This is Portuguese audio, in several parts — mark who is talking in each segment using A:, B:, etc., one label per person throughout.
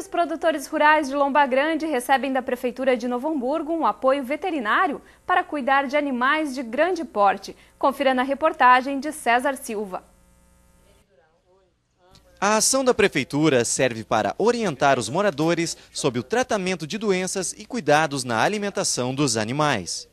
A: os produtores rurais de Lomba Grande recebem da Prefeitura de Novo Hamburgo um apoio veterinário para cuidar de animais de grande porte. Confira na reportagem de César Silva.
B: A ação da Prefeitura serve para orientar os moradores sobre o tratamento de doenças e cuidados na alimentação dos animais.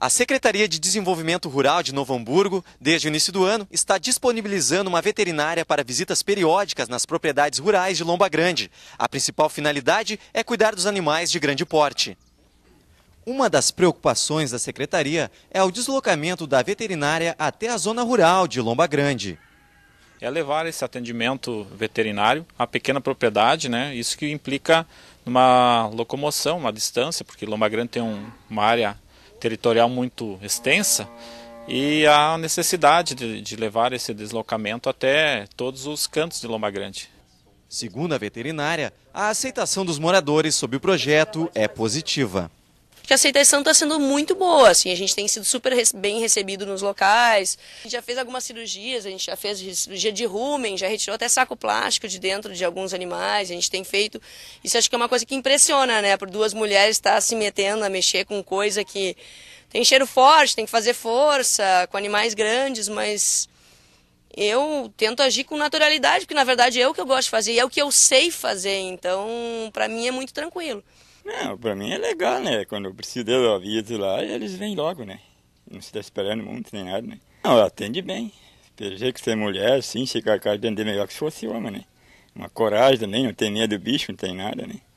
B: A Secretaria de Desenvolvimento Rural de Novo Hamburgo, desde o início do ano, está disponibilizando uma veterinária para visitas periódicas nas propriedades rurais de Lomba Grande. A principal finalidade é cuidar dos animais de grande porte. Uma das preocupações da secretaria é o deslocamento da veterinária até a zona rural de Lomba Grande.
C: É levar esse atendimento veterinário à pequena propriedade, né? Isso que implica uma locomoção, uma distância, porque Lomba Grande tem um, uma área territorial muito extensa e a necessidade de, de levar esse deslocamento até todos os cantos de Lomba Grande. Segundo
B: a veterinária, a aceitação dos moradores sobre o projeto é positiva
A: que a aceitação está sendo muito boa, assim, a gente tem sido super bem recebido nos locais. A gente já fez algumas cirurgias, a gente já fez cirurgia de rumen, já retirou até saco plástico de dentro de alguns animais, a gente tem feito. Isso acho que é uma coisa que impressiona, né? Por duas mulheres estar tá se metendo a mexer com coisa que tem cheiro forte, tem que fazer força, com animais grandes, mas eu tento agir com naturalidade, porque na verdade é o que eu gosto de fazer, é o que eu sei fazer, então para mim é muito tranquilo.
C: Não, pra mim é legal, né? Quando eu preciso do aviso lá, eles vêm logo, né? Não se tá esperando muito nem nada, né? Não, atende bem. Pelo jeito que você é mulher, sim, a carcar de melhor que se fosse homem, né? Uma coragem também, não tem medo do bicho, não tem nada, né?